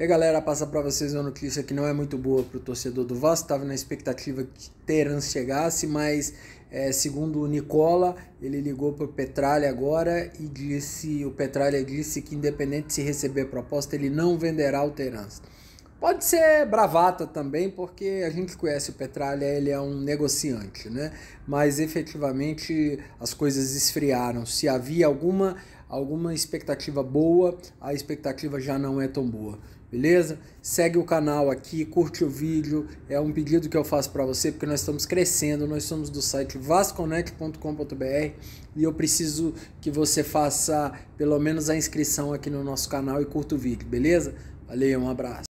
E aí, galera, passa para vocês uma notícia que não é muito boa para o torcedor do Vasco. Estava na expectativa que Terans chegasse, mas é, segundo o Nicola, ele ligou para o Petralha agora e disse, o Petralha disse que independente de se receber proposta, ele não venderá o Terans. Pode ser bravata também, porque a gente conhece o Petralha, ele é um negociante, né? Mas efetivamente as coisas esfriaram. Se havia alguma alguma expectativa boa, a expectativa já não é tão boa. Beleza? Segue o canal aqui, curte o vídeo, é um pedido que eu faço para você porque nós estamos crescendo, nós somos do site vasconet.com.br e eu preciso que você faça pelo menos a inscrição aqui no nosso canal e curta o vídeo, beleza? Valeu, um abraço.